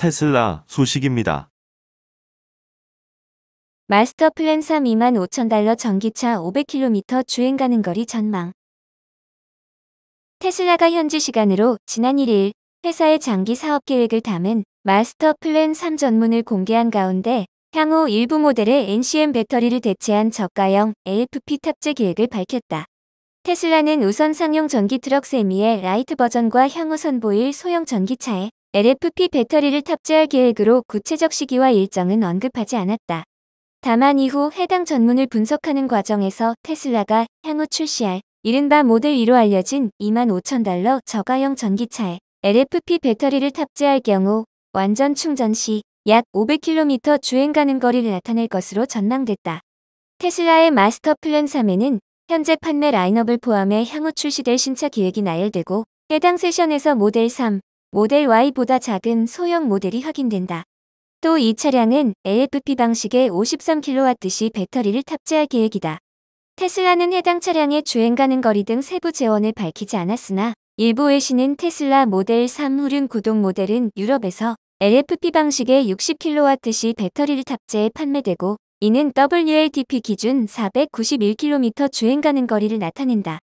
테슬라 소식입니다. 마스터 플랜 3 2만 5천 달러 전기차 500km 주행 가는 거리 전망. 테슬라가 현지 시간으로 지난 1일 회사의 장기 사업 계획을 담은 마스터 플랜 3 전문을 공개한 가운데 향후 일부 모델의 NCM 배터리를 대체한 저가형 AFP 탑재 계획을 밝혔다. 테슬라는 우선 상용 전기 트럭 세미의 라이트 버전과 향후 선보일 소형 전기차에 LFP 배터리를 탑재할 계획으로 구체적 시기와 일정은 언급하지 않았다. 다만 이후 해당 전문을 분석하는 과정에서 테슬라가 향후 출시할 이른바 모델 2로 알려진 25,000달러 저가형 전기차에 LFP 배터리를 탑재할 경우 완전 충전 시 약 500km 주행 가는 거리를 나타낼 것으로 전망됐다. 테슬라의 마스터 플랜 3에는 현재 판매 라인업을 포함해 향후 출시될 신차 계획이 나열되고 해당 세션에서 모델 3, 모델 Y보다 작은 소형 모델이 확인된다. 또 이 차량은 AFP 방식의 5 3 k w 시 배터리를 탑재할 계획이다. 테슬라는 해당 차량의 주행 가능 거리 등 세부 재원을 밝히지 않았으나 일부 외신은 테슬라 모델 3 후륜 구동 모델은 유럽에서 LFP 방식의 6 0 k w 시 배터리를 탑재해 판매되고 이는 WLTP 기준 491km 주행 가능 거리를 나타낸다.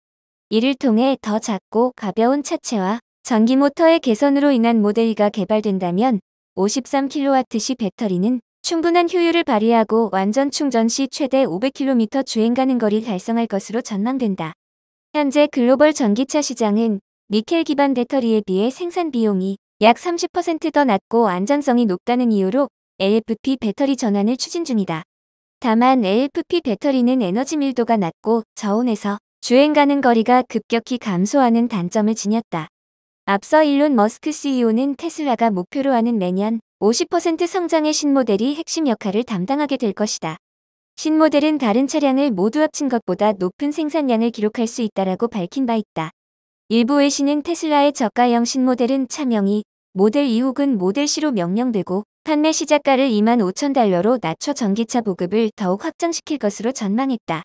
이를 통해 더 작고 가벼운 차체와 전기 모터의 개선으로 인한 모델이가 개발된다면 53kW h 배터리는 충분한 효율을 발휘하고 완전 충전 시 최대 500km 주행 가는 거리를 달성할 것으로 전망된다. 현재 글로벌 전기차 시장은 니켈 기반 배터리에 비해 생산 비용이 약 30%더 낮고 안전성이 높다는 이유로 LFP 배터리 전환을 추진 중이다. 다만 LFP 배터리는 에너지 밀도가 낮고 저온에서 주행 가는 거리가 급격히 감소하는 단점을 지녔다. 앞서 일론 머스크 CEO는 테슬라가 목표로 하는 매년 50% 성장의 신모델이 핵심 역할을 담당하게 될 것이다. 신모델은 다른 차량을 모두 합친 것보다 높은 생산량을 기록할 수 있다라고 밝힌 바 있다. 일부 외신은 테슬라의 저가형 신모델은 차명이 모델 2 혹은 모델 C로 명령되고 판매 시작가를 2만 5천 달러로 낮춰 전기차 보급을 더욱 확장시킬 것으로 전망했다.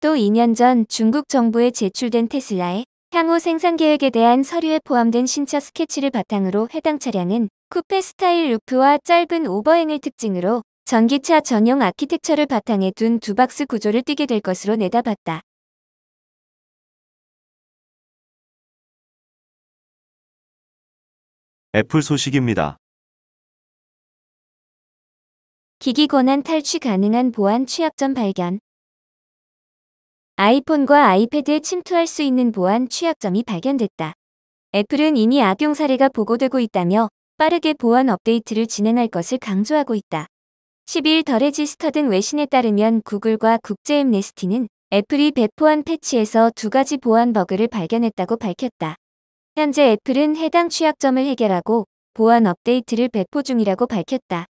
또 2년 전 중국 정부에 제출된 테슬라의 향후 생산 계획에 대한 서류에 포함된 신차 스케치를 바탕으로 해당 차량은 쿠페 스타일 루프와 짧은 오버행을 특징으로 전기차 전용 아키텍처를 바탕에 둔 두 박스 구조를 띠게 될 것으로 내다봤다. 애플 소식입니다. 기기 권한 탈취 가능한 보안 취약점 발견 아이폰과 아이패드에 침투할 수 있는 보안 취약점이 발견됐다. 애플은 이미 악용 사례가 보고되고 있다며 빠르게 보안 업데이트를 진행할 것을 강조하고 있다. 10일 더레지스터등 외신에 따르면 구글과 국제 엠네스티는 애플이 배포한 패치에서 두 가지 보안 버그를 발견했다고 밝혔다. 현재 애플은 해당 취약점을 해결하고 보안 업데이트를 배포 중이라고 밝혔다.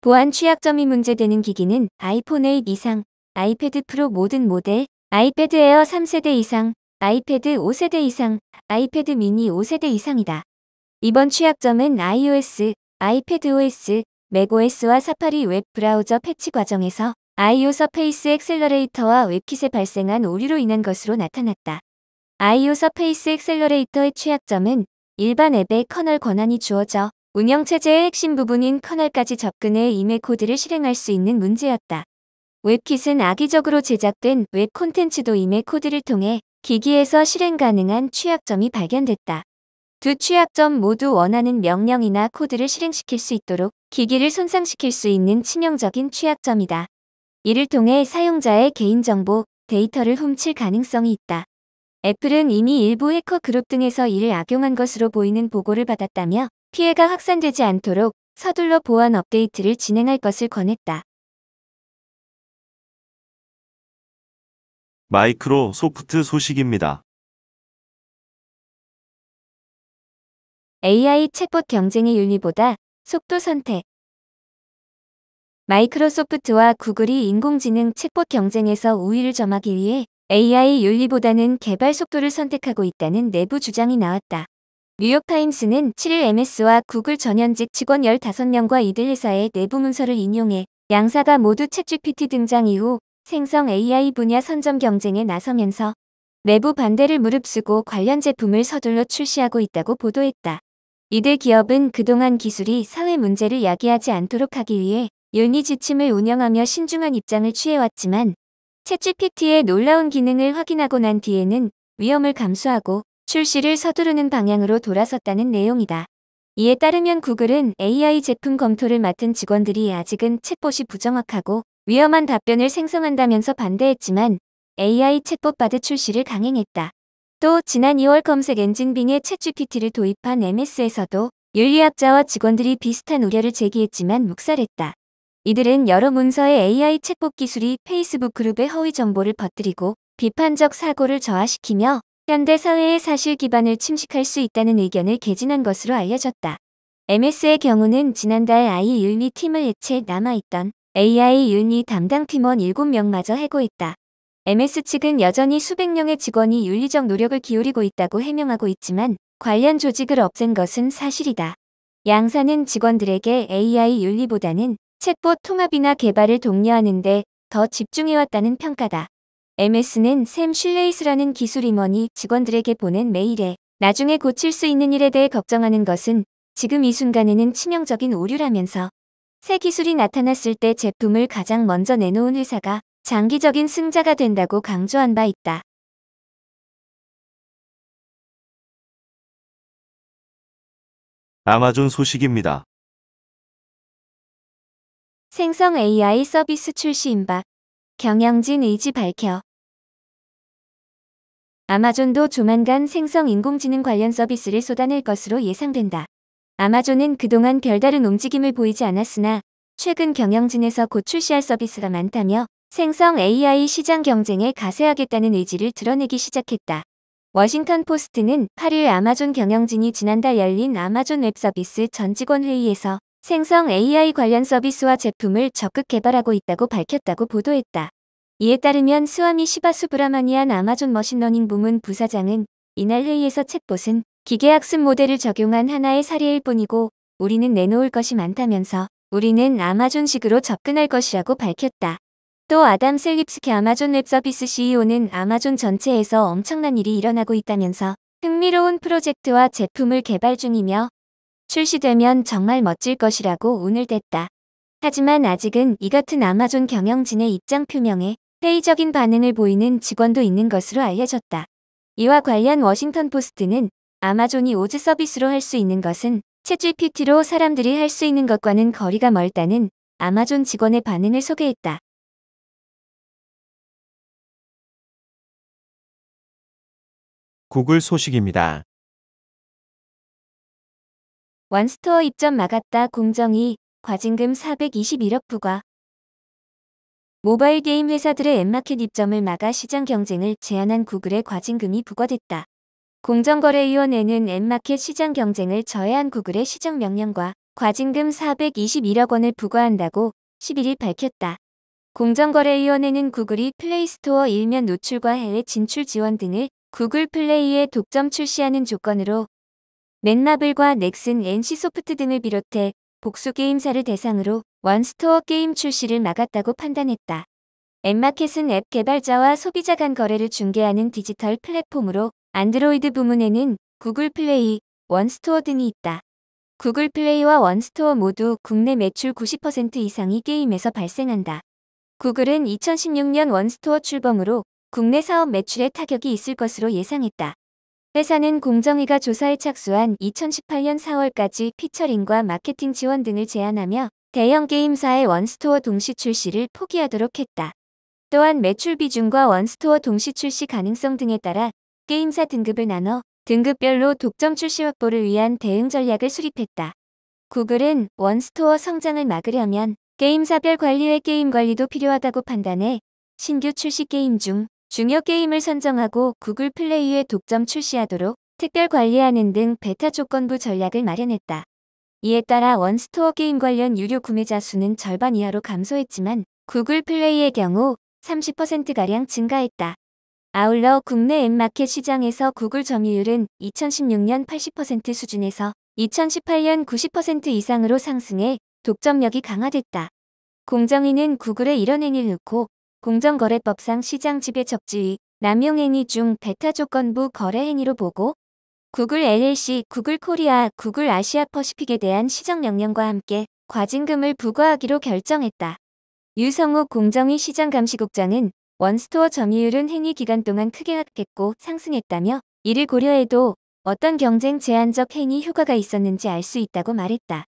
보안 취약점이 문제되는 기기는 아이폰 8 이상, 아이패드 프로 모든 모델, 아이패드 에어 3세대 이상, 아이패드 5세대 이상, 아이패드 미니 5세대 이상이다. 이번 취약점은 iOS, iPadOS, macOS와 사파리 웹 브라우저 패치 과정에서 아이 서페이스 엑셀러레이터와 웹킷에 발생한 오류로 인한 것으로 나타났다. 아이 서페이스 엑셀러레이터의 취약점은 일반 앱에 커널 권한이 주어져 운영체제의 핵심 부분인 커널까지 접근해 임의 코드를 실행할 수 있는 문제였다. 웹킷은 악의적으로 제작된 웹 콘텐츠도 임의 코드를 통해 기기에서 실행 가능한 취약점이 발견됐다. 두 취약점 모두 원하는 명령이나 코드를 실행시킬 수 있도록 기기를 손상시킬 수 있는 치명적인 취약점이다. 이를 통해 사용자의 개인정보, 데이터를 훔칠 가능성이 있다. 애플은 이미 일부 해커 그룹 등에서 이를 악용한 것으로 보이는 보고를 받았다며 피해가 확산되지 않도록 서둘러 보안 업데이트를 진행할 것을 권했다. 마이크로소프트 소식입니다. AI 챗봇 경쟁의 윤리보다 속도 선택. 마이크로소프트와 구글이 인공지능 챗봇 경쟁에서 우위를 점하기 위해 AI 윤리보다는 개발 속도를 선택하고 있다는 내부 주장이 나왔다. 뉴욕타임스는 7일 MS와 구글 전현직 직원 15명과 이들 회사의 내부 문서를 인용해 양사가 모두 챗GPT 등장 이후 생성 AI 분야 선점 경쟁에 나서면서 내부 반대를 무릅쓰고 관련 제품을 서둘러 출시하고 있다고 보도했다. 이들 기업은 그동안 기술이 사회 문제를 야기하지 않도록 하기 위해 윤리 지침을 운영하며 신중한 입장을 취해왔지만 채취 p t 의 놀라운 기능을 확인하고 난 뒤에는 위험을 감수하고 출시를 서두르는 방향으로 돌아섰다는 내용이다. 이에 따르면 구글은 AI 제품 검토를 맡은 직원들이 아직은 챗봇이 부정확하고 위험한 답변을 생성한다면서 반대했지만 AI 챗봇바드 출시를 강행했다. 또 지난 2월 검색 엔진 빙의 챗GPT를 도입한 MS에서도 윤리학자와 직원들이 비슷한 우려를 제기했지만 묵살했다. 이들은 여러 문서의 AI 챗봇 기술이 페이스북 그룹의 허위 정보를 퍼뜨리고 비판적 사고를 저하시키며 현대 사회의 사실 기반을 침식할 수 있다는 의견을 개진한 것으로 알려졌다. MS의 경우는 지난달 아이 윤리 팀을 해체 남아있던 AI 윤리 담당 팀원 7명마저 해고 했다 MS 측은 여전히 수백 명의 직원이 윤리적 노력을 기울이고 있다고 해명하고 있지만 관련 조직을 없앤 것은 사실이다. 양사는 직원들에게 AI 윤리보다는 챗봇 통합이나 개발을 독려하는 데 더 집중해왔다는 평가다. MS는 샘 슐레이스라는 기술 임원이 직원들에게 보낸 메일에 나중에 고칠 수 있는 일에 대해 걱정하는 것은 지금 이 순간에는 치명적인 오류라면서 새 기술이 나타났을 때 제품을 가장 먼저 내놓은 회사가 장기적인 승자가 된다고 강조한 바 있다. 아마존 소식입니다. 생성 AI 서비스 출시 임박. 경영진 의지 밝혀. 아마존도 조만간 생성 인공지능 관련 서비스를 쏟아낼 것으로 예상된다. 아마존은 그동안 별다른 움직임을 보이지 않았으나 최근 경영진에서 곧 출시할 서비스가 많다며 생성 AI 시장 경쟁에 가세하겠다는 의지를 드러내기 시작했다. 워싱턴 포스트는 8일 아마존 경영진이 지난달 열린 아마존 웹 서비스 전 직원 회의에서 생성 AI 관련 서비스와 제품을 적극 개발하고 있다고 밝혔다고 보도했다. 이에 따르면 스와미 시바수브라마니안 아마존 머신러닝 부문 부사장은 이날 회의에서 책봇은 기계학습 모델을 적용한 하나의 사례일 뿐이고 우리는 내놓을 것이 많다면서 우리는 아마존식으로 접근할 것이라고 밝혔다. 또 아담 셀립스키 아마존 웹서비스 CEO는 아마존 전체에서 엄청난 일이 일어나고 있다면서 흥미로운 프로젝트와 제품을 개발 중이며 출시되면 정말 멋질 것이라고 운을 댔다. 하지만 아직은 이 같은 아마존 경영진의 입장 표명에 회의적인 반응을 보이는 직원도 있는 것으로 알려졌다. 이와 관련 워싱턴 포스트는 아마존이 오즈 서비스로 할 수 있는 것은 챗GPT로 사람들이 할 수 있는 것과는 거리가 멀다는 아마존 직원의 반응을 소개했다. 구글 소식입니다. 원스토어 입점 막았다 공정위 과징금 421억 부과 모바일 게임 회사들의 앱마켓 입점을 막아 시장 경쟁을 제한한 구글의 과징금이 부과됐다. 공정거래위원회는 앱마켓 시장 경쟁을 저해한 구글의 시정 명령과 과징금 421억 원을 부과한다고 11일 밝혔다. 공정거래위원회는 구글이 플레이스토어 일면 노출과 해외 진출 지원 등을 구글 플레이에 독점 출시하는 조건으로 맨마블과 넥슨, NC소프트 등을 비롯해 복수 게임사를 대상으로 원스토어 게임 출시를 막았다고 판단했다. 앱마켓은 앱 개발자와 소비자 간 거래를 중개하는 디지털 플랫폼으로 안드로이드 부문에는 구글 플레이, 원스토어 등이 있다. 구글 플레이와 원스토어 모두 국내 매출 90% 이상이 게임에서 발생한다. 구글은 2016년 원스토어 출범으로 국내 사업 매출에 타격이 있을 것으로 예상했다. 회사는 공정위가 조사에 착수한 2018년 4월까지 피처링과 마케팅 지원 등을 제안하며 대형 게임사의 원스토어 동시 출시를 포기하도록 했다. 또한 매출 비중과 원스토어 동시 출시 가능성 등에 따라 게임사 등급을 나눠 등급별로 독점 출시 확보를 위한 대응 전략을 수립했다. 구글은 원스토어 성장을 막으려면 게임사별 관리의 게임 관리도 필요하다고 판단해 신규 출시 게임 중 중요 게임을 선정하고 구글 플레이에 독점 출시하도록 특별 관리하는 등 베타 조건부 전략을 마련했다. 이에 따라 원스토어 게임 관련 유료 구매자 수는 절반 이하로 감소했지만 구글 플레이의 경우 30%가량 증가했다. 아울러 국내 앱마켓 시장에서 구글 점유율은 2016년 80% 수준에서 2018년 90% 이상으로 상승해 독점력이 강화됐다. 공정위는 구글의 이런 행위를 놓고 공정거래법상 시장 지배 적지위 남용행위 중 베타 조건부 거래 행위로 보고 구글 LLC, 구글 코리아, 구글 아시아 퍼시픽에 대한 시정 명령과 함께 과징금을 부과하기로 결정했다. 유성욱 공정위 시장감시국장은 원스토어 점유율은 행위 기간 동안 크게 악겠고 상승했다며 이를 고려해도 어떤 경쟁 제한적 행위 효과가 있었는지 알 수 있다고 말했다.